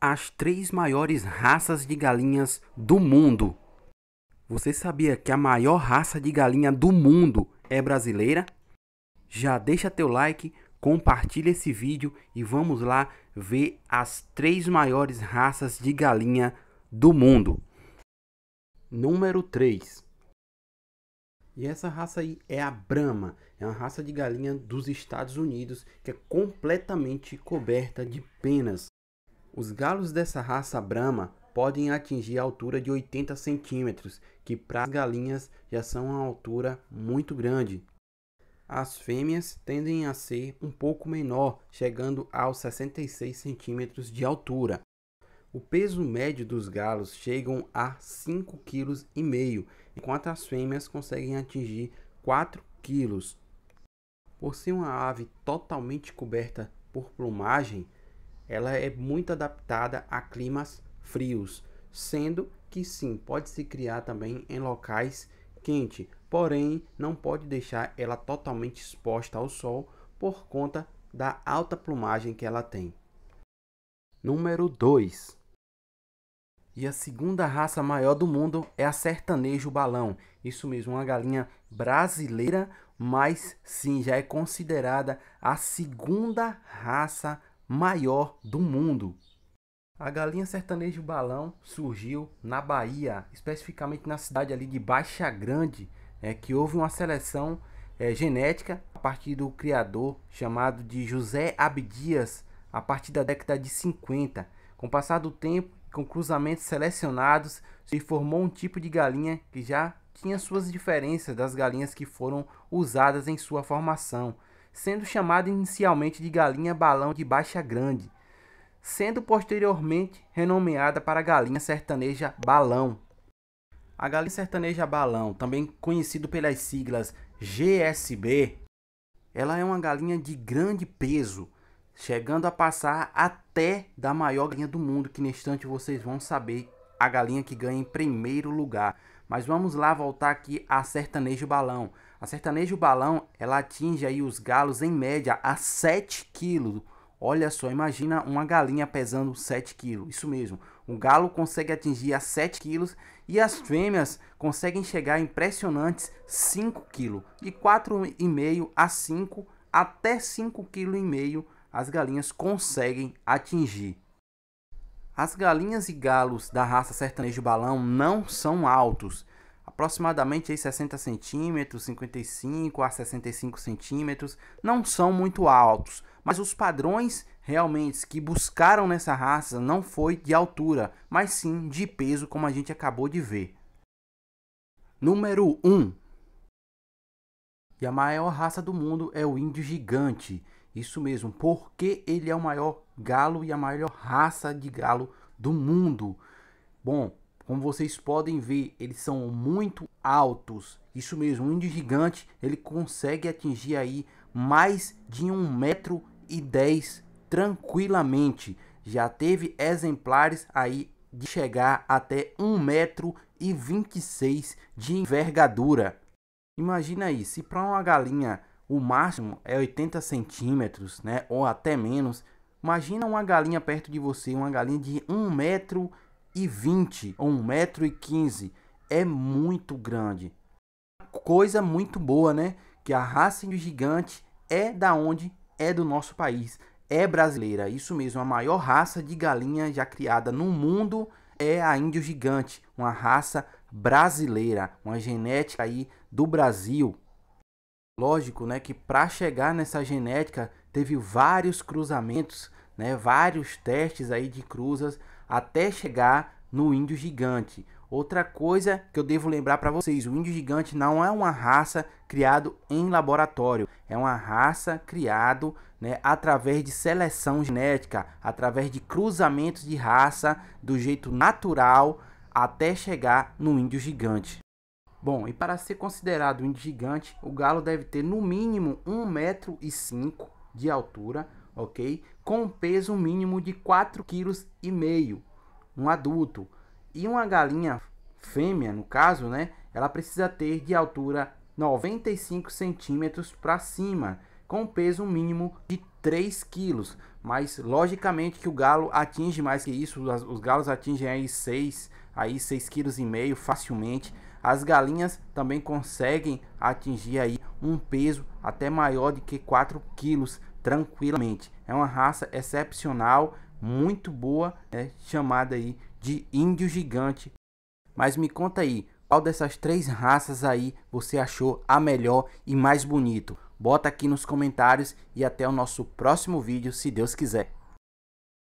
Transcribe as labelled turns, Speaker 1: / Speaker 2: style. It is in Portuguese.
Speaker 1: as três maiores raças de galinhas do mundo. Você sabia que a maior raça de galinha do mundo é brasileira? Já deixa teu like, compartilha esse vídeo e vamos lá ver as três maiores raças de galinha do mundo. Número 3. E essa raça aí é a Brahma, é uma raça de galinha dos Estados Unidos que é completamente coberta de penas os galos dessa raça Brahma podem atingir a altura de 80 centímetros, que para as galinhas já são uma altura muito grande. As fêmeas tendem a ser um pouco menor, chegando aos 66 centímetros de altura. O peso médio dos galos chegam a 5,5 kg, enquanto as fêmeas conseguem atingir 4 kg. Por ser uma ave totalmente coberta por plumagem, ela é muito adaptada a climas frios, sendo que sim, pode se criar também em locais quentes, porém não pode deixar ela totalmente exposta ao sol por conta da alta plumagem que ela tem. Número 2 E a segunda raça maior do mundo é a sertanejo balão. Isso mesmo, uma galinha brasileira, mas sim, já é considerada a segunda raça maior do mundo. A galinha sertanejo balão surgiu na Bahia, especificamente na cidade ali de Baixa Grande, é, que houve uma seleção é, genética a partir do criador chamado de José Abdias, a partir da década de 50. Com o passar do tempo, com cruzamentos selecionados, se formou um tipo de galinha que já tinha suas diferenças das galinhas que foram usadas em sua formação sendo chamada inicialmente de galinha balão de baixa grande, sendo posteriormente renomeada para galinha sertaneja balão. A galinha sertaneja balão, também conhecido pelas siglas GSB, ela é uma galinha de grande peso, chegando a passar até da maior galinha do mundo, que neste instante vocês vão saber a galinha que ganha em primeiro lugar. Mas vamos lá voltar aqui a sertanejo balão. A sertaneja balão, ela atinge aí os galos em média a 7 quilos. Olha só, imagina uma galinha pesando 7 quilos, isso mesmo. O galo consegue atingir a 7 quilos e as fêmeas conseguem chegar a impressionantes 5 quilos. De 4,5 a 5, até 5,5 kg as galinhas conseguem atingir. As galinhas e galos da raça sertanejo balão não são altos, aproximadamente aí 60 centímetros, 55 a 65 centímetros, não são muito altos, mas os padrões realmente que buscaram nessa raça não foi de altura, mas sim de peso, como a gente acabou de ver. Número 1 E a maior raça do mundo é o índio gigante. Isso mesmo, porque ele é o maior galo e a maior raça de galo do mundo. Bom, como vocês podem ver, eles são muito altos. Isso mesmo, um índio gigante, ele consegue atingir aí mais de um metro e dez tranquilamente. Já teve exemplares aí de chegar até um metro e vinte e seis de envergadura. Imagina aí, se para uma galinha o máximo é 80 centímetros, né, ou até menos, imagina uma galinha perto de você, uma galinha de um metro e e m ou 1,15m é muito grande. Coisa muito boa, né? Que a raça índio gigante é da onde? É do nosso país. É brasileira, isso mesmo. A maior raça de galinha já criada no mundo é a índio gigante, uma raça brasileira, uma genética aí do Brasil. Lógico, né, que para chegar nessa genética teve vários cruzamentos, né, vários testes aí de cruzas até chegar no índio gigante. Outra coisa que eu devo lembrar para vocês, o índio gigante não é uma raça criado em laboratório, é uma raça criado né, através de seleção genética, através de cruzamentos de raça do jeito natural até chegar no índio gigante. Bom, e para ser considerado um índio gigante, o galo deve ter no mínimo 1,5m de altura, ok? Com um peso mínimo de 4,5 kg um adulto. E uma galinha fêmea, no caso, né, ela precisa ter de altura 95 centímetros para cima, com peso mínimo de 3 quilos. Mas logicamente que o galo atinge mais que isso, os galos atingem aí 6, aí 6 quilos e meio facilmente. As galinhas também conseguem atingir aí um peso até maior do que 4 quilos tranquilamente. É uma raça excepcional, muito boa, né, chamada aí de índio gigante. Mas me conta aí, qual dessas três raças aí você achou a melhor e mais bonito? Bota aqui nos comentários e até o nosso próximo vídeo, se Deus quiser.